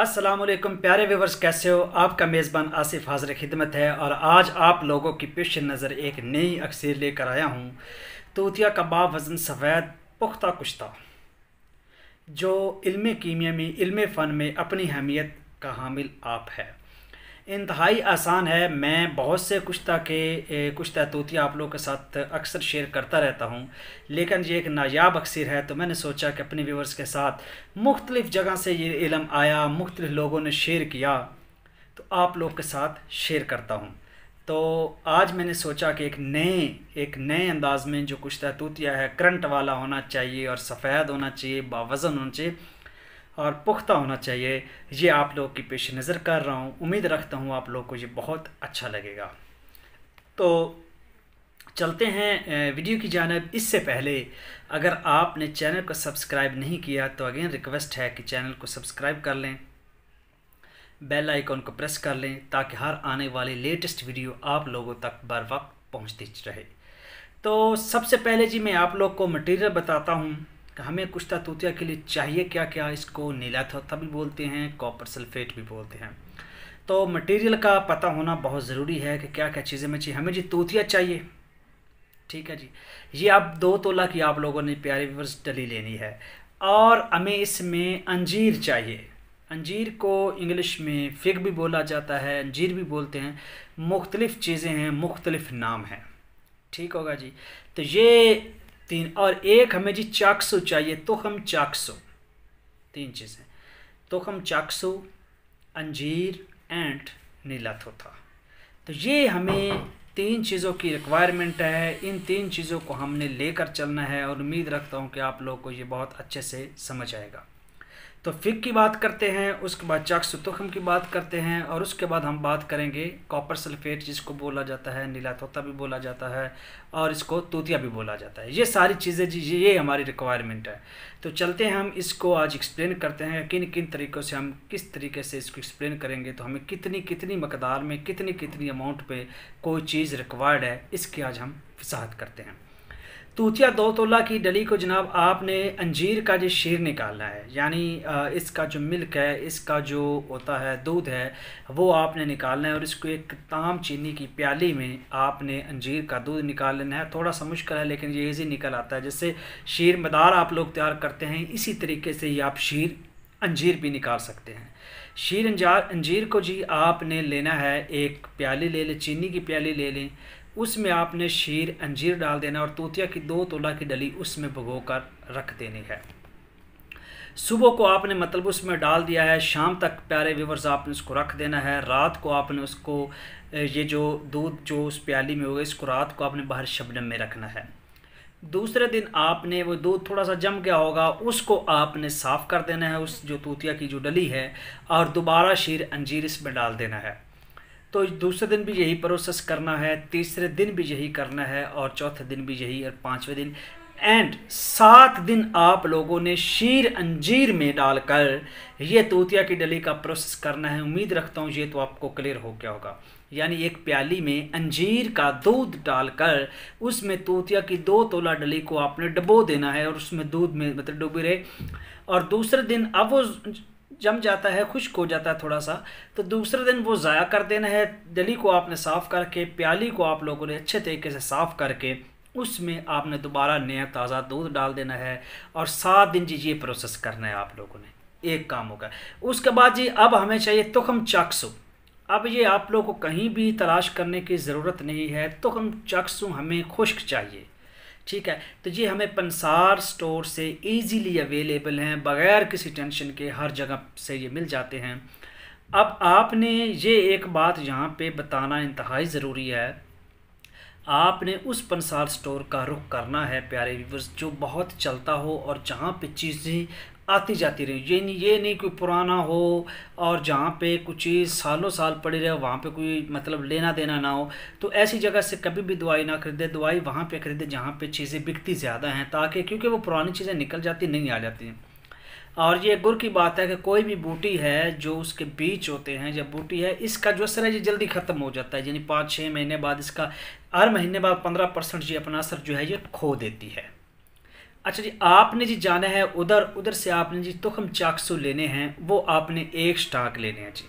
असलम प्यारे व्यूवर्स कैसे हो आपका मेज़बान आसिफ हाजिर खिदमत है और आज आप लोगों की पेश नज़र एक नई अक्सर लेकर आया हूँ तोतिया कबाब वज़न सफ़ैद पुख्ता कुश्ता जो इल्म कीमिया में इल्म फ़न में अपनी अहमियत का हामिल आप है इंतहाई आसान है मैं बहुत से कुश्ता के कुछ तोतियाँ आप लोगों के साथ अक्सर शेयर करता रहता हूँ लेकिन ये एक नायाब अक्सर है तो मैंने सोचा कि अपने व्यूवर्स के साथ मुख्तलिफ़ जगह से ये इलम आया मुख्तलिफ़ लोगों ने शेयर किया तो आप लोग के साथ शेयर करता हूँ तो आज मैंने सोचा कि एक नए एक नए अंदाज में जो कुश्ता तोतिया है करंट वाला होना चाहिए और सफ़ेद होना चाहिए बावज़न होना चाहिए और पुख्ता होना चाहिए ये आप लोग की पेश नज़र कर रहा हूँ उम्मीद रखता हूँ आप लोग को ये बहुत अच्छा लगेगा तो चलते हैं वीडियो की जानब इससे पहले अगर आपने चैनल को सब्सक्राइब नहीं किया तो अगेन रिक्वेस्ट है कि चैनल को सब्सक्राइब कर लें बेल आइकॉन को प्रेस कर लें ताकि हर आने वाली लेटेस्ट वीडियो आप लोगों तक बर वक्त पहुँचती रहे तो सबसे पहले जी मैं आप लोग को मटेरियल बताता हूँ कि हमें कुछ तत्वतिया के लिए चाहिए क्या क्या इसको नीला तत्व भी बोलते हैं कॉपर सल्फेट भी बोलते हैं तो मटेरियल का पता होना बहुत ज़रूरी है कि क्या क्या चीज़ें में चाहिए हमें जी तोतिया चाहिए ठीक है जी ये आप दो तोला की आप लोगों ने प्यारे व्यूवर्स डली लेनी है और हमें इसमें अंजीर चाहिए अंजीर को इंग्लिश में फिग भी बोला जाता है अंजीर भी बोलते हैं मुख्तलिफ़ चीज़ें हैं मुख्तलिफ़ नाम हैं ठीक होगा जी तो ये तीन और एक हमें जी चाकसू चाहिए तो हम चाकसू तीन चीज़ें तो हम चाकसू अंजीर एंड नीला थोथा तो ये हमें तीन चीज़ों की रिक्वायरमेंट है इन तीन चीज़ों को हमने लेकर चलना है और उम्मीद रखता हूँ कि आप लोग को ये बहुत अच्छे से समझ आएगा तो फिक की बात करते हैं उसके बाद चक्स की बात करते हैं और उसके बाद हम बात करेंगे कॉपर सल्फेट जिसको बोला जाता है नीला तोता भी बोला जाता है और इसको तोतिया भी बोला जाता है ये सारी चीज़ें जी ये हमारी रिक्वायरमेंट है तो चलते हैं हम इसको आज एक्सप्लेन करते हैं किन किन तरीक़ों से हम किस तरीके से इसको एक्सप्लेन करेंगे तो हमें कितनी कितनी मकदार में कितनी कितनी अमाउंट पर कोई चीज़ रिक्वायर्ड है इसकी आज हम वसाहत करते हैं तूतिया दो तोला की डली को जनाब आपने अंजीर का जो शीर निकालना है यानी इसका जो मिल्क है इसका जो होता है दूध है वो आपने निकालना है और इसको एक ताम चीनी की प्याली में आपने अंजीर का दूध निकाल लेना है थोड़ा सा मुश्किल है लेकिन ये ईजी निकल आता है जैसे शीर मदार आप लोग तैयार करते हैं इसी तरीके से ये आप शीर अंजीर भी निकाल सकते हैं शीर अंजार अंजीर को जी आपने लेना है एक प्याली ले लें चीनी की प्याली ले लें उसमें आपने शीर अंजीर डाल देना और तोतिया की दो तोला की डली उसमें भगो कर रख देनी है सुबह को आपने मतलब उसमें डाल दिया है शाम तक प्यारे व्यूवर्स आपने उसको रख देना है रात को आपने उसको ये जो दूध जो उस प्याली में होगा इसको रात को आपने बाहर शबनम में रखना है दूसरे दिन आपने वो दूध थोड़ा सा जम गया होगा उसको आपने साफ़ कर देना है उस जो तूतिया की जो डली है और दोबारा शीर अंजीर इसमें डाल देना है तो दूसरे दिन भी यही प्रोसेस करना है तीसरे दिन भी यही करना है और चौथे दिन भी यही और पाँचवें दिन एंड सात दिन आप लोगों ने शीर अंजीर में डालकर ये तोतिया की डली का प्रोसेस करना है उम्मीद रखता हूँ ये तो आपको क्लियर हो गया होगा यानी एक प्याली में अंजीर का दूध डालकर उसमें तोतिया की दो तोला डली को आपने डबो देना है और उसमें दूध में मतलब डूबी रहे और दूसरे दिन अब वो जम जाता है खुश्क हो जाता है थोड़ा सा तो दूसरे दिन वो ज़ाया कर देना है डली को आपने साफ़ करके प्याली को आप लोगों ने अच्छे तरीके से साफ़ करके उसमें आपने दोबारा नया ताज़ा दूध डाल देना है और सात दिन जी ये प्रोसेस करना है आप लोगों ने एक काम होगा उसके बाद जी अब हमें चाहिए तुखम चाकसू अब ये आप लोगों को कहीं भी तलाश करने की ज़रूरत नहीं है तुखम चाकसू हमें खुश्क चाहिए ठीक है तो ये हमें पंसार स्टोर से इजीली अवेलेबल हैं बग़ैर किसी टेंशन के हर जगह से ये मिल जाते हैं अब आपने ये एक बात यहाँ पे बताना इंतहाई ज़रूरी है आपने उस पंसार स्टोर का रुख करना है प्यारे व्यूवर्स जो बहुत चलता हो और जहाँ पे चीज़ें आती जाती रही ये नहीं ये नहीं कोई पुराना हो और जहाँ पे कुछ चीज़ सालों साल पड़ी रहे वहाँ पे कोई मतलब लेना देना ना हो तो ऐसी जगह से कभी भी दवाई ना खरीदे दवाई वहाँ पे खरीदे जहाँ पे चीज़ें बिकती ज़्यादा हैं ताकि क्योंकि वो पुरानी चीज़ें निकल जाती नहीं आ जाती और ये गुर की बात है कि कोई भी बूटी है जो उसके बीच होते हैं या बूटी है इसका जो असर है ये जल्दी ख़त्म हो जाता है यानी पाँच छः महीने बाद इसका हर महीने बाद पंद्रह परसेंट ये अपना असर जो है ये खो देती है अच्छा जी आपने जी जाना है उधर उधर से आपने जी तुखम चाकसू लेने हैं वो आपने एक स्टाक लेने हैं जी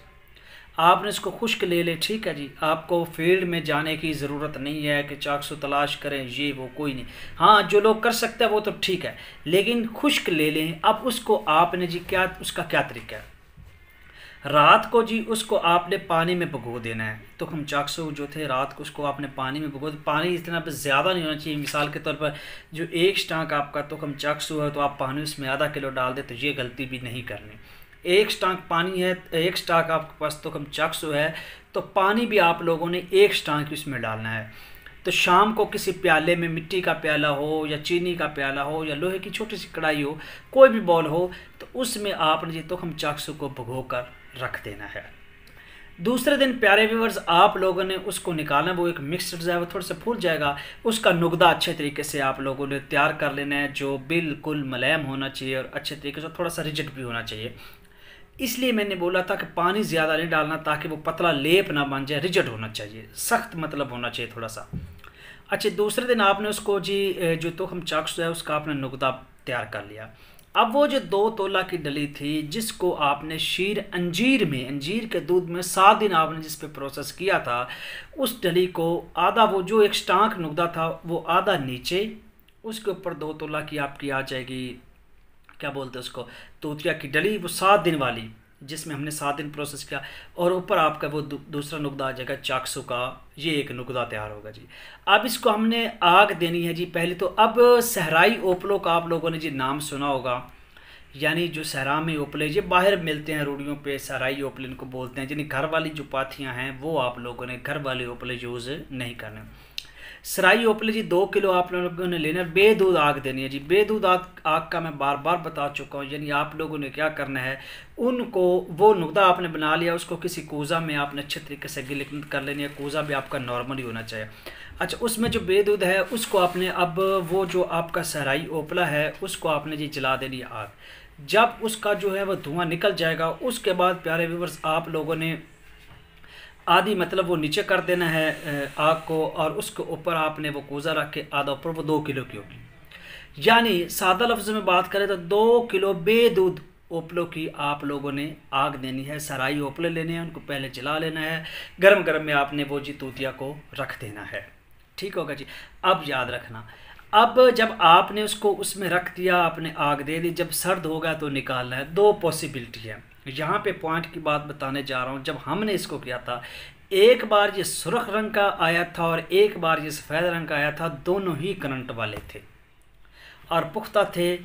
आपने इसको खुश्क ले ले ठीक है जी आपको फील्ड में जाने की ज़रूरत नहीं है कि चाकसू तलाश करें ये वो कोई नहीं हाँ जो लोग कर सकते हैं वो तो ठीक है लेकिन खुश्क ले लें अब उसको आपने जी क्या उसका क्या तरीका है रात को जी उसको आपने पानी में भगो देना है तो हम चाकसू जो थे रात को उसको आपने पानी में भगो पानी इतना पर ज़्यादा नहीं होना चाहिए मिसाल के तौर पर जो एक स्टांक आपका तो हम चाकसू है तो आप पानी उसमें आधा किलो डाल दें तो ये गलती भी नहीं करनी एक स्टांक पानी है एक स्टांक आपके पास तो हम चाकसू है तो पानी भी आप लोगों ने एक स्टांक उसमें डालना है तो शाम को किसी प्याले में मिट्टी का प्याला हो या चीनी का प्याला हो या लोहे की छोटी सी कढ़ाई हो कोई भी बॉल हो तो उसमें आपने जी तो हम चाकसू को भगो कर रख देना है दूसरे दिन प्यारे व्यूवर्स आप लोगों ने उसको निकालना वो एक मिक्स जो है वो थोड़ा सा फूल जाएगा उसका नुकदा अच्छे तरीके से आप लोगों ने तैयार कर लेना है जो बिल्कुल मलैम होना चाहिए और अच्छे तरीके से थोड़ा सा रिजिड भी होना चाहिए इसलिए मैंने बोला था कि पानी ज़्यादा नहीं डालना ताकि वो पतला लेप ना बन जाए रिजट होना चाहिए सख्त मतलब होना चाहिए थोड़ा सा अच्छा दूसरे दिन आपने उसको जी जो तो हम चाक्स है उसका आपने नुकदा तैयार कर लिया अब वो जो दो तोला की डली थी जिसको आपने शीर अंजीर में अंजीर के दूध में सात दिन आपने जिस पे प्रोसेस किया था उस डली को आधा वो जो एक स्टांक नुकदा था वो आधा नीचे उसके ऊपर दो तोला की आपकी आ जाएगी क्या बोलते हैं उसको तोतिया की डली वो सात दिन वाली जिसमें हमने सात दिन प्रोसेस किया और ऊपर आपका वो दू, दूसरा नुकदा आ जाएगा चाकसू का ये एक नुकदा तैयार होगा जी अब इसको हमने आग देनी है जी पहले तो अब सहराई ओपलो का आप लोगों ने जी नाम सुना होगा यानी जो सहरा में ओपले ये बाहर मिलते हैं रूढ़ियों पे सहराई ओपले इनको बोलते हैं यानी घर वाली जो पाथियाँ हैं वो आप लोगों ने घर वाले ओपले यूज़ नहीं करने सराई ओपले जी दो किलो आप लोगों ने लेना है बेदूध आग देनी है जी बेदूध आग आग का मैं बार बार बता चुका हूँ यानी आप लोगों ने क्या करना है उनको वो नुकदा आपने बना लिया उसको किसी कोज़ा में आपने अच्छे तरीके से गिल कर लेनी है कोज़ा भी आपका नॉर्मल होना चाहिए अच्छा उसमें जो बेदूध है उसको आपने अब वो जो आपका सराई ओपला है उसको आपने जी जला देनी आग जब उसका जो है वो धुआं निकल जाएगा उसके बाद प्यारे व्यूवर्स आप लोगों ने आधी मतलब वो नीचे कर देना है आग को और उसके ऊपर आपने वो कोज़ा रख के आधा ऊपर वो दो किलो की होगी यानी सादा लफ्ज़ में बात करें तो दो किलो बेदूध ओपलों की आप लोगों ने आग देनी है सराई ओपले लेने हैं उनको पहले जला लेना है गर्म गर्म में आपने वो जी तूतिया को रख देना है ठीक होगा जी अब याद रखना अब जब आपने उसको उसमें रख दिया आपने आग दे दी जब सर्द होगा तो निकालना है दो पॉसिबिलिटी है यहाँ पे पॉइंट की बात बताने जा रहा हूँ जब हमने इसको किया था एक बार ये सुरख रंग का आया था और एक बार ये सफ़ेद रंग का आया था दोनों ही करंट वाले थे और पुख्ता थे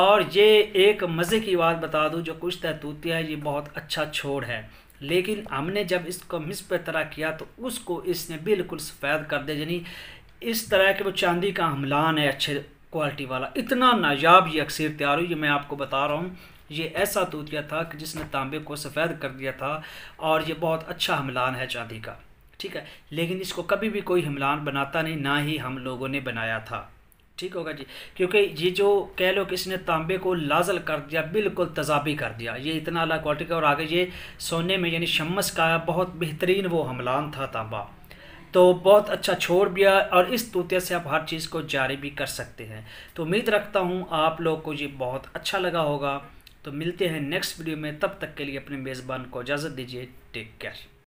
और ये एक मज़े की बात बता दूँ जो कुछ तैतूतिया है ये बहुत अच्छा छोड़ है लेकिन हमने जब इसको मिस पे तरह किया तो उसको इसने बिल्कुल सफ़ेद कर दिया यानी इस तरह के वो चांदी का हमलान है अच्छे क्वालिटी वाला इतना नायाब ये अक्सर तैयार हुई ये मैं आपको बता रहा हूँ ये ऐसा तोतिया था कि जिसने तांबे को सफ़ेद कर दिया था और ये बहुत अच्छा हमलान है चांदी का ठीक है लेकिन इसको कभी भी कोई हमलान बनाता नहीं ना ही हम लोगों ने बनाया था ठीक होगा जी क्योंकि ये जो कह लो कि इसने तांबे को लाजल कर दिया बिल्कुल तजाबी कर दिया ये इतना अला क्वालिटी का और आगे ये सोने में यानी शम्मस का बहुत बेहतरीन वो हमलान था तांबा तो बहुत अच्छा छोड़ दिया और इस तोते से आप हर चीज़ को जारी भी कर सकते हैं तो उम्मीद रखता हूँ आप लोग को ये बहुत अच्छा लगा होगा तो मिलते हैं नेक्स्ट वीडियो में तब तक के लिए अपने मेज़बान को इजाज़त दीजिए टेक केयर